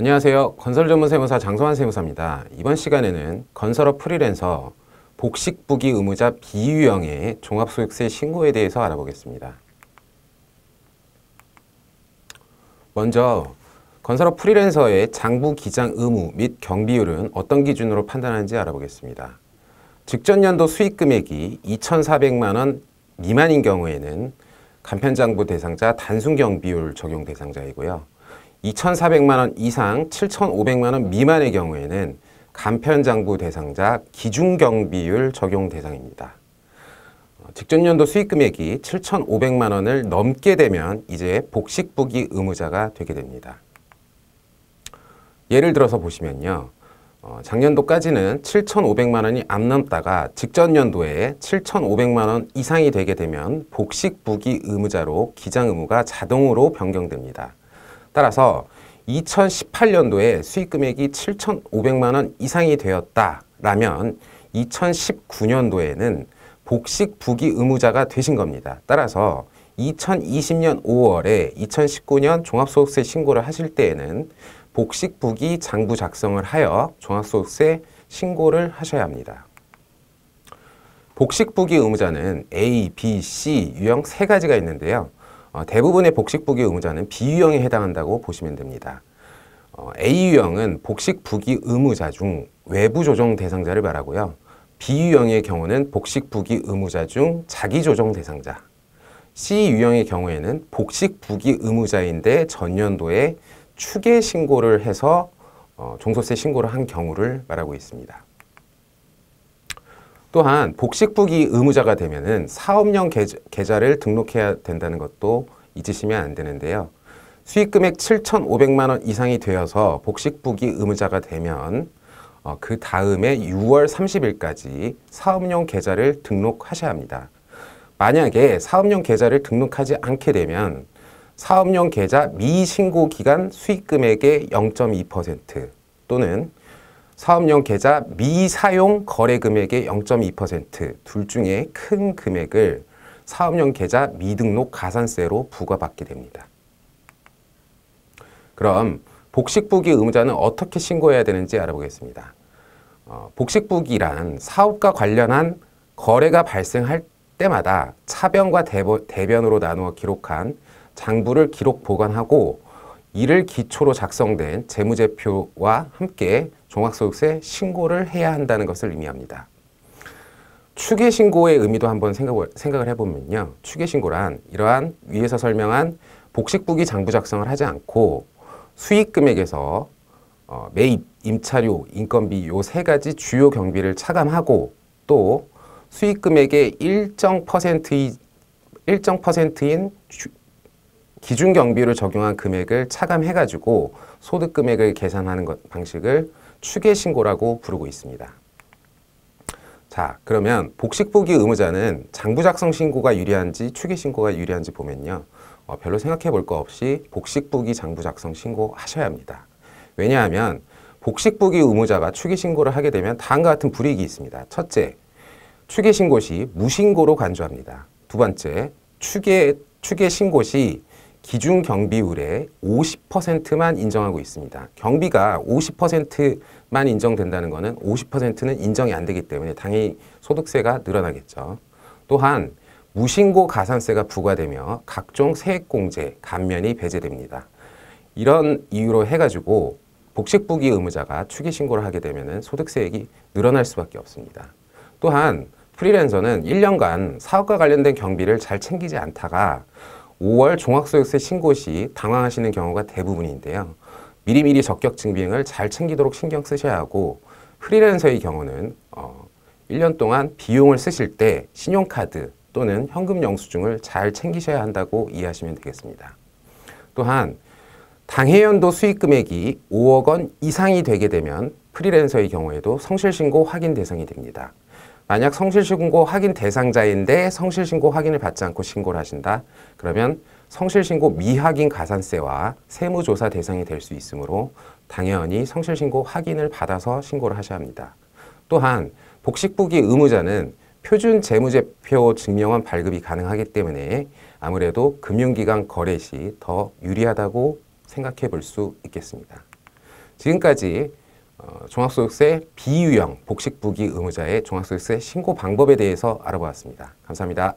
안녕하세요. 건설 전문 세무사 장성환 세무사입니다. 이번 시간에는 건설업 프리랜서 복식부기 의무자 비유형의 종합소득세 신고에 대해서 알아보겠습니다. 먼저 건설업 프리랜서의 장부 기장 의무 및 경비율은 어떤 기준으로 판단하는지 알아보겠습니다. 직전 연도 수익 금액이 2,400만 원 미만인 경우에는 간편장부 대상자 단순 경비율 적용 대상자이고요. 2,400만 원 이상 7,500만 원 미만의 경우에는 간편장부 대상자 기준경비율 적용 대상입니다. 어, 직전년도 수익금액이 7,500만 원을 넘게 되면 이제 복식부기 의무자가 되게 됩니다. 예를 들어서 보시면요. 어, 작년도까지는 7,500만 원이 안 넘다가 직전년도에 7,500만 원 이상이 되게 되면 복식부기 의무자로 기장 의무가 자동으로 변경됩니다. 따라서 2018년도에 수익 금액이 7,500만 원 이상이 되었다라면 2019년도에는 복식 부기 의무자가 되신 겁니다. 따라서 2020년 5월에 2019년 종합소득세 신고를 하실 때에는 복식 부기 장부 작성을 하여 종합소득세 신고를 하셔야 합니다. 복식 부기 의무자는 A, B, C 유형 세 가지가 있는데요. 어, 대부분의 복식부기 의무자는 B유형에 해당한다고 보시면 됩니다. 어, A유형은 복식부기 의무자 중 외부 조정 대상자를 말하고요. B유형의 경우는 복식부기 의무자 중 자기조정 대상자, C유형의 경우에는 복식부기 의무자인데 전년도에 추계 신고를 해서 어, 종소세 신고를 한 경우를 말하고 있습니다. 또한 복식부기 의무자가 되면은 사업용 계좌, 를 등록해야 된다는 것도 잊으시면 안 되는데요. 수익금액 7,500만 원 이상이 되어서 복식부기 의무자가 되면 어, 그 다음에 6월 30일까지 사업용 계좌를 등록하셔야 합니다. 만약에 사업용 계좌를 등록하지 않게 되면 사업용 계좌 미신고 기간 수익금액의 0.2% 또는 사업용 계좌 미사용 거래 금액의 0.2%둘 중에 큰 금액을 사업용 계좌 미등록 가산세로 부과받게 됩니다. 그럼 복식부기 의무자는 어떻게 신고해야 되는지 알아보겠습니다. 어, 복식부기란 사업과 관련한 거래가 발생할 때마다 차변과 대변으로 나누어 기록한 장부를 기록 보관하고 이를 기초로 작성된 재무제표와 함께 종합소득세 신고를 해야 한다는 것을 의미합니다. 추계 신고의 의미도 한번 생각을, 생각을 해보면요. 추계 신고란 이러한 위에서 설명한 복식부기 장부 작성을 하지 않고 수익 금액에서 어, 매입, 임차료, 인건비 요 세 가지 주요 경비를 차감하고 또 수익 금액의 일정 퍼센트의 일정 퍼센트인 기준 경비를 적용한 금액을 차감해 가지고 소득 금액을 계산하는 것, 방식을 추계 신고라고 부르고 있습니다. 자, 그러면 복식 부기 의무자는 장부 작성 신고가 유리한지 추계 신고가 유리한지 보면요. 어, 별로 생각해 볼 거 없이 복식 부기 장부 작성 신고 하셔야 합니다. 왜냐하면 복식 부기 의무자가 추계 신고를 하게 되면 다음과 같은 불이익이 있습니다. 첫째, 추계 신고 시 무신고로 간주합니다. 두 번째, 추계 추계 신고 시 기준 경비율의 50%만 인정하고 있습니다. 경비가 50%만 인정된다는 것은 50%는 인정이 안 되기 때문에 당연히 소득세가 늘어나겠죠. 또한 무신고 가산세가 부과되며 각종 세액공제, 감면이 배제됩니다. 이런 이유로 해가지고 복식부기 의무자가 추기신고를 하게 되면 소득세액이 늘어날 수밖에 없습니다. 또한 프리랜서는 1년간 사업과 관련된 경비를 잘 챙기지 않다가 5월 종합소득세 신고 시 당황하시는 경우가 대부분인데요. 미리미리 적격증 빙을잘 챙기도록 신경 쓰셔야 하고 프리랜서의 경우는 어, 1년 동안 비용을 쓰실 때 신용카드 또는 현금 영수증을 잘 챙기셔야 한다고 이해하시면 되겠습니다. 또한 당해연도 수익금액이 5억 원 이상이 되게 되면 프리랜서의 경우에도 성실신고 확인 대상이 됩니다. 만약 성실신고 확인 대상자인데 성실신고 확인을 받지 않고 신고를 하신다. 그러면 성실신고 미확인 가산세와 세무조사 대상이 될 수 있으므로 당연히 성실신고 확인을 받아서 신고를 하셔야 합니다. 또한 복식부기 의무자는 표준 재무제표 증명원 발급이 가능하기 때문에 아무래도 금융기관 거래 시더 유리하다고 생각해 볼 수 있겠습니다. 지금까지 어, 종합소득세 비유형 복식부기 의무자의 종합소득세 신고 방법에 대해서 알아보았습니다. 감사합니다.